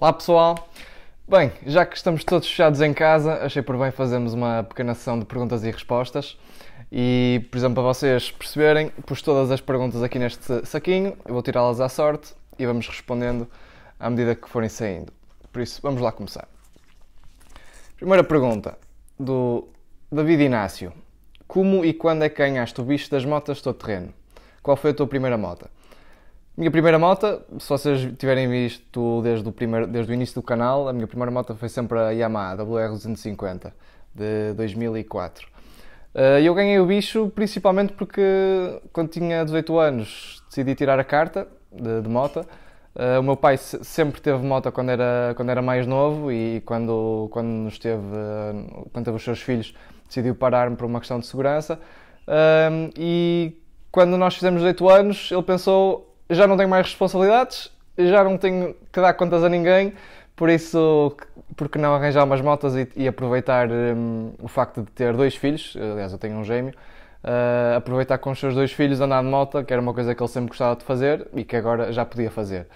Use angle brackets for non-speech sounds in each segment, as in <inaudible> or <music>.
Olá pessoal! Bem, já que estamos todos fechados em casa, achei por bem fazermos uma pequena sessão de perguntas e respostas. E, por exemplo, para vocês perceberem, pus todas as perguntas aqui neste saquinho, eu vou tirá-las à sorte e vamos respondendo à medida que forem saindo. Por isso, vamos lá começar. Primeira pergunta do David Inácio: Como e quando é que ganhaste o bicho das motas todo terreno? Qual foi a tua primeira moto? Minha primeira moto, se vocês tiverem visto desde o, primeiro, desde o início do canal, a minha primeira moto foi sempre a Yamaha WR250 de 2004. Eh, eu ganhei o bicho principalmente porque quando tinha 18 anos decidi tirar a carta de, de moto. Eh, o meu pai sempre teve moto quando era, quando era mais novo e quando, quando, nos teve, quando teve os seus filhos decidiu parar-me por uma questão de segurança. Eh, e quando nós fizemos 18 anos ele pensou já não tenho mais responsabilidades, já não tenho que dar contas a ninguém, por isso, porque não arranjar umas motas e, e aproveitar um, o facto de ter dois filhos, aliás, eu tenho um gêmeo, uh, aproveitar com os seus dois filhos andar de moto, que era uma coisa que ele sempre gostava de fazer e que agora já podia fazer.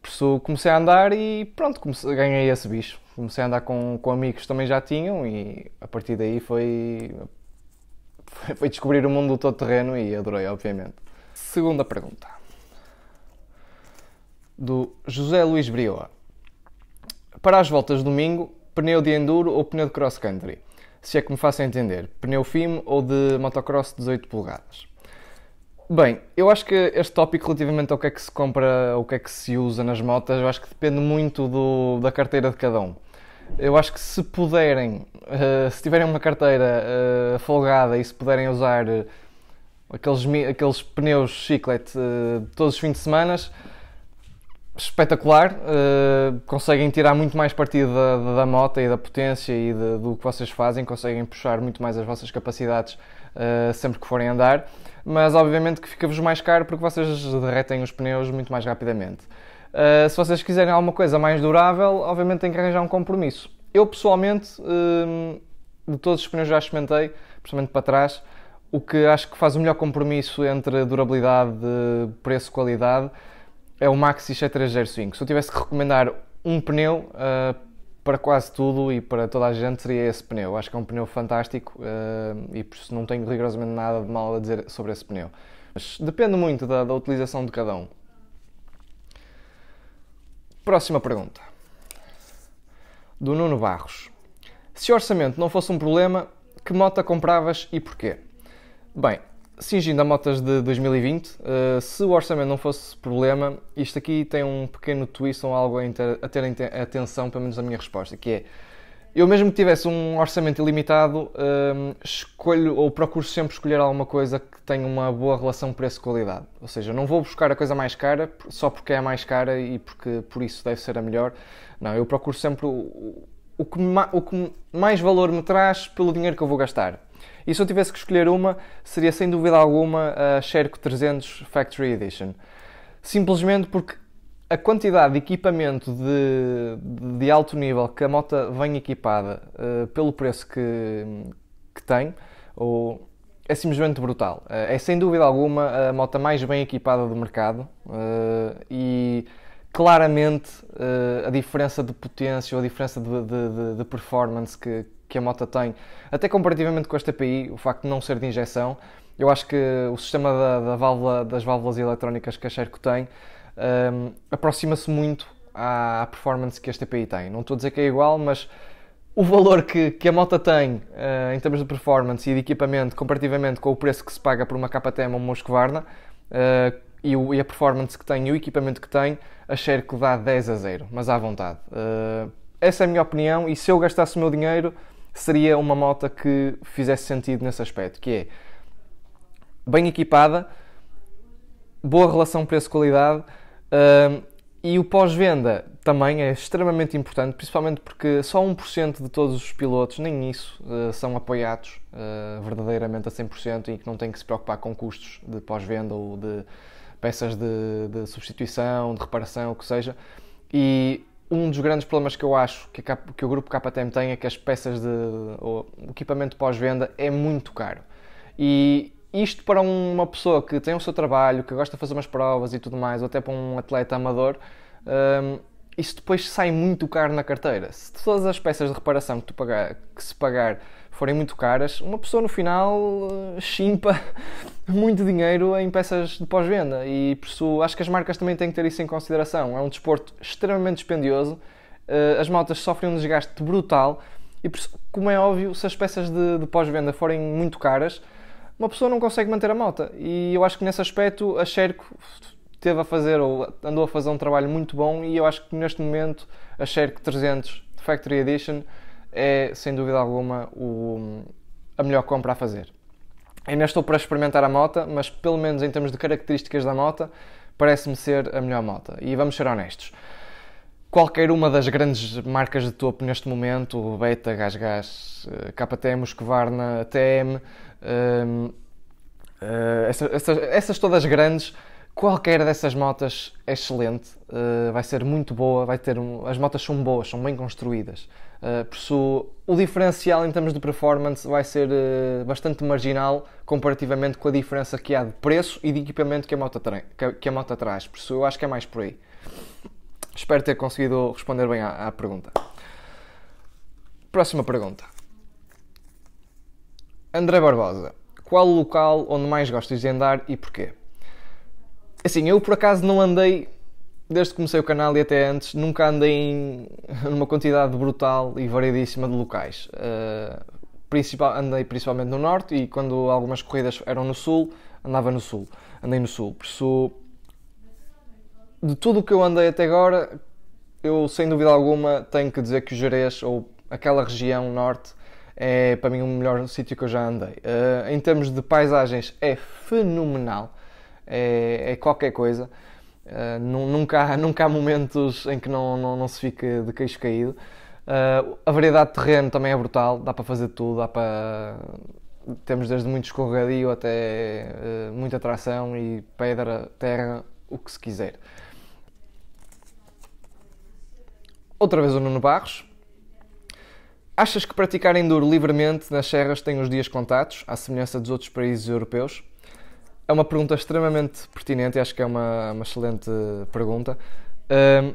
Por isso, comecei a andar e pronto, comecei, ganhei esse bicho. Comecei a andar com, com amigos que também já tinham e a partir daí foi, foi, foi descobrir o mundo do todo terreno e adorei, obviamente. Segunda pergunta do José Luís Brioa. Para as voltas de domingo, pneu de enduro ou pneu de cross country? Se é que me faço entender, pneu FIM ou de motocross 18 polegadas? Bem, eu acho que este tópico relativamente ao que é que se compra, o que é que se usa nas motas, eu acho que depende muito do, da carteira de cada um. Eu acho que se puderem, uh, se tiverem uma carteira uh, folgada e se puderem usar eh, aqueles, aqueles pneus chiclete uh, todos os fins de semana, espetacular, uh, conseguem tirar muito mais partido da, da, da moto e da potência e de, do que vocês fazem, conseguem puxar muito mais as vossas capacidades uh, sempre que forem andar, mas obviamente que fica-vos mais caro porque vocês derretem os pneus muito mais rapidamente. Uh, se vocês quiserem alguma coisa mais durável, obviamente têm que arranjar um compromisso. Eu pessoalmente, de todos os pneus que já experimentei, principalmente para trás, o que acho que faz o melhor compromisso entre durabilidade, preço e qualidade é o Maxi 730 Se eu tivesse que recomendar um pneu uh, para quase tudo e para toda a gente, seria esse pneu. Acho que é um pneu fantástico uh, e por isso não tenho rigorosamente nada de mal a dizer sobre esse pneu. Mas depende muito da, da utilização de cada um. Próxima pergunta. Do Nuno Barros. Se orçamento não fosse um problema, que moto compravas e porquê? Bem, Singindo a motas de 2020, uh, eh, se o orçamento não fosse problema, isto aqui tem um pequeno twist ou algo a ter atenção, pelo menos a minha resposta, que é eu mesmo que tivesse um orçamento ilimitado, ehm, escolho ou procuro sempre escolher alguma coisa que tenha uma boa relação preço-qualidade. Ou seja, não vou buscar a coisa mais cara só porque é a mais cara e porque por isso deve ser a melhor. Não, eu procuro sempre o, o, que, o que mais valor me traz pelo dinheiro que eu vou gastar. E se eu tivesse que escolher uma, seria sem dúvida alguma a Sherco 300 Factory Edition. Simplesmente porque a quantidade de equipamento de, de alto nível que a moto vem equipada uh, pelo preço que, que tem ou, é simplesmente brutal. Uh, é sem dúvida alguma a moto mais bem equipada do mercado uh, e claramente a diferença de potência ou a diferença de, de, de performance que, que a moto tem, até comparativamente com esta TPI, o facto de não ser de injeção, eu acho que o sistema da, da válvula, das válvulas eletrónicas que a Sherco tem um, aproxima-se muito à, performance que esta TPI tem. Não estou a dizer que é igual, mas o valor que, que a moto tem uh, em termos de performance e de equipamento, comparativamente com o preço que se paga por uma KTM ou uma Husqvarna, uh, e, o, e, a performance que tem e o equipamento que tem, a Sherco dá 10 a 0, mas à vontade. Uh, essa é a minha opinião e se eu gastasse o meu dinheiro, seria uma moto que fizesse sentido nesse aspecto, que é bem equipada, boa relação preço-qualidade uh, e o pós-venda também é extremamente importante, principalmente porque só 1% de todos os pilotos, nem isso, uh, são apoiados uh, verdadeiramente a 100% e que não têm que se preocupar com custos de pós-venda ou de peças de, de substituição, de reparação, o que seja. E um dos grandes problemas que eu acho que, a, que o grupo KTM tem é que as peças de. o equipamento pós-venda é muito caro. E isto para uma pessoa que tem o seu trabalho, que gosta de fazer umas provas e tudo mais, ou até para um atleta amador, hum, isso depois sai muito caro na carteira. Se todas as peças de reparação que, pagar, que se pagar forem muito caras, uma pessoa no final eh, chimpa <laughs> muito dinheiro em peças de pós-venda e por isso acho que as marcas também têm que ter isso em consideração. É um desporto extremamente dispendioso, eh, as maltas sofrem um desgaste brutal e por isso, como é óbvio, se as peças de, de pós-venda forem muito caras, uma pessoa não consegue manter a malta e eu acho que nesse aspecto a Sherco teve a fazer ou andou a fazer um trabalho muito bom e eu acho que neste momento a Sherk 300 Factory Edition é sem dúvida alguma o, a melhor compra a fazer. Ainda estou para experimentar a moto, mas pelo menos em termos de características da moto, parece-me ser a melhor moto. E vamos ser honestos. Qualquer uma das grandes marcas de topo neste momento, Beta, Gas Gas, eh, KTM, Husqvarna, TM, eh, eh, essas, essas, essas todas grandes, Qualquer dessas motas é excelente, uh, vai ser muito boa, vai ter um, as motas são boas, são bem construídas. Uh, por isso, o diferencial em termos de performance vai ser uh, bastante marginal comparativamente com a diferença que há de preço e de equipamento que a moto, tra que a, que a moto traz. Por isso, eu acho que é mais por aí. Espero ter conseguido responder bem à, à pergunta. Próxima pergunta. André Barbosa. Qual o local onde mais gostas de andar e porquê? Assim, eu por acaso não andei, desde que comecei o canal e até antes, nunca andei em <laughs> numa quantidade brutal e variedíssima de locais. Uh, principal, andei principalmente no norte e quando algumas corridas eram no sul, andava no sul. Andei no sul. Por isso, de tudo o que eu andei até agora, eu sem dúvida alguma tenho que dizer que o Jerez, ou aquela região norte, é para mim o melhor sítio que eu já andei. Uh, em termos de paisagens, é fenomenal é, é qualquer coisa. Uh, nunca, há, <laughs> nunca há momentos em que não, não, não se fica de queixo caído. Uh, a variedade de terreno também é brutal, dá para fazer tudo, dá para. Temos desde muito escorregadio até uh, muita tração e pedra, terra, o que se quiser. Outra vez o Nuno Barros. Achas que praticar enduro livremente nas serras tem os dias contados, à semelhança dos outros países europeus? é uma pergunta extremamente pertinente, e acho que é uma, uma excelente pergunta. Hum,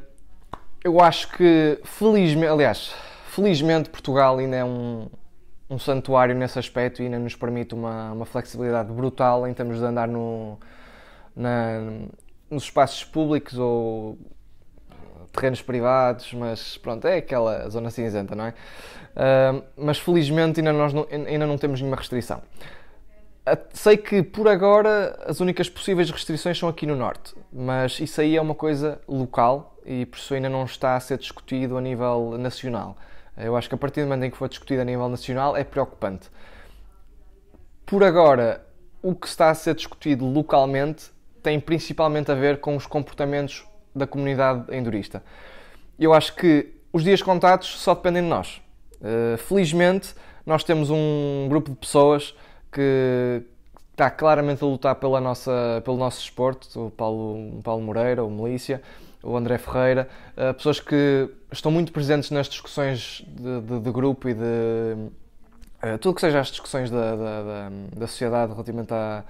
eu acho que, felizmente, aliás, felizmente Portugal ainda é um, um santuário nesse aspecto e ainda nos permite uma, uma flexibilidade brutal em termos de andar no, na, nos espaços públicos ou terrenos privados, mas pronto, é aquela zona cinzenta, não é? Hum, mas felizmente ainda, nós não, ainda não temos nenhuma restrição. Sei que por agora as únicas possíveis restrições são aqui no norte, mas isso aí é uma coisa local e por isso ainda não está a ser discutido a nível nacional. Eu acho que a partir do momento em que for discutido a nível nacional é preocupante. Por agora, o que está a ser discutido localmente tem principalmente a ver com os comportamentos da comunidade endurista. Eu acho que os dias contados só dependem de nós. Eh, felizmente, nós temos um grupo de pessoas que está claramente a lutar pela nossa, pelo nosso esporte, o Paulo, o Paulo Moreira, o Melícia, o André Ferreira, eh, pessoas que estão muito presentes nas discussões de, de, de grupo e de eh, tudo que seja as discussões da, da, da, da sociedade relativamente à,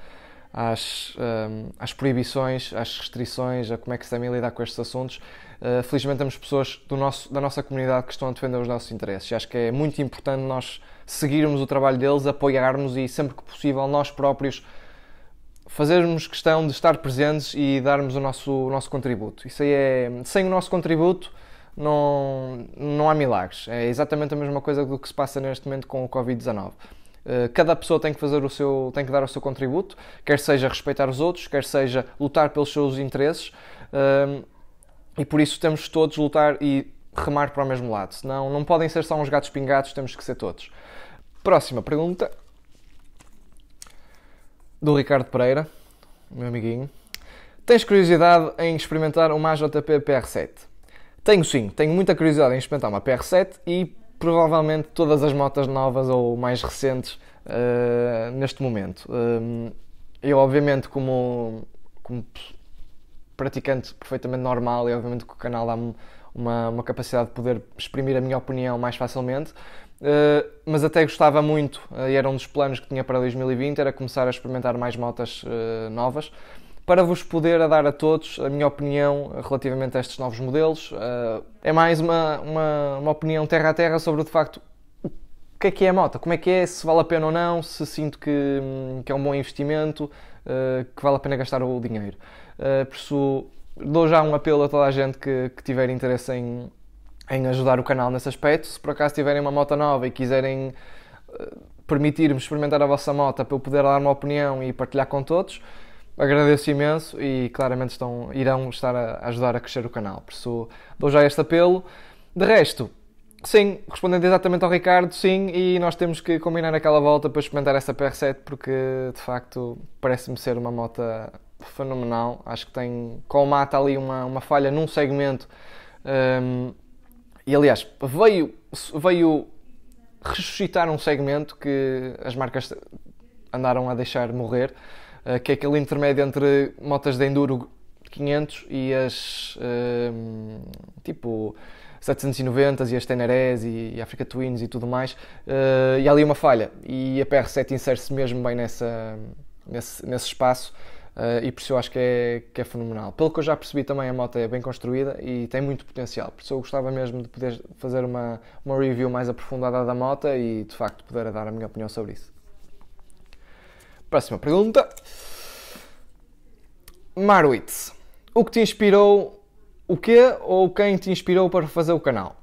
às, um, ehm, às proibições, às restrições, a como é que se devem lidar com estes assuntos. Uh, felizmente temos pessoas nosso, da nossa comunidade que estão a defender os nossos interesses e acho que é muito importante nós seguirmos o trabalho deles, apoiarmos e sempre que possível nós próprios fazermos questão de estar presentes e darmos o nosso, o nosso contributo. Isso aí é. Sem o nosso contributo não, não há milagres. É exatamente a mesma coisa do que se passa neste momento com o Covid-19. Eh, cada pessoa tem que fazer o seu, tem que dar o seu contributo, quer seja respeitar os outros, quer seja lutar pelos seus interesses. Ehm, e por isso temos todos lutar e remar para o mesmo lado. Senão não podem ser só uns gatos pingados, temos que ser todos. Próxima pergunta do Ricardo Pereira, meu amiguinho. Tens curiosidade em experimentar uma AJP PR7? Tenho sim, tenho muita curiosidade em experimentar uma PR7 e provavelmente todas as motas novas ou mais recentes uh, neste momento. Ehm, eu, obviamente, como, como praticante perfeitamente normal, e obviamente que o canal dá-me uma, uma, capacidade de poder exprimir a minha opinião mais facilmente, uh, mas até gostava muito, uh, e era um dos planos que tinha para 2020, era começar a experimentar mais motas novas para vos poder a dar a todos a minha opinião relativamente a estes novos modelos. Uh, é mais uma, uma, uma, opinião terra a terra sobre de facto o que é que é a moto, como é que é, se vale a pena ou não, se sinto que, hum, que é um bom investimento, uh, que vale a pena gastar o dinheiro. Uh, por isso, dou já um apelo a toda a gente que, que tiver interesse em, em ajudar o canal nesse aspecto. Se por acaso tiverem uma moto nova e quiserem permitir-me experimentar a vossa moto para eu poder dar uma opinião e partilhar com todos, agradeço imenso e claramente estão, irão estar a ajudar a crescer o canal. Por isso dou já este apelo. De resto, sim, respondendo exatamente ao Ricardo, sim, e nós temos que combinar aquela volta para experimentar essa PR7 porque de facto parece-me ser uma moto fenomenal. Acho que tem colmata ali uma, uma falha num segmento. Um, e aliás, veio, veio ressuscitar um segmento que as marcas andaram a deixar morrer. Eh, que é aquele intermédio entre motas de enduro 500 e as ehm, tipo 790 e as Tenerés e, e Africa Twins e tudo mais. Uh, e há ali uma falha. E a PR7 insere-se mesmo bem nessa, nesse, nesse espaço. Uh, e por isso eu acho que é, que é fenomenal. Pelo que eu já percebi também, a moto é bem construída e tem muito potencial. Por isso eu gostava mesmo de poder fazer uma, uma review mais aprofundada da moto e de facto poder dar a minha opinião sobre isso. Próxima pergunta. Marwitz, o que te inspirou, o quê ou quem te inspirou para fazer o canal?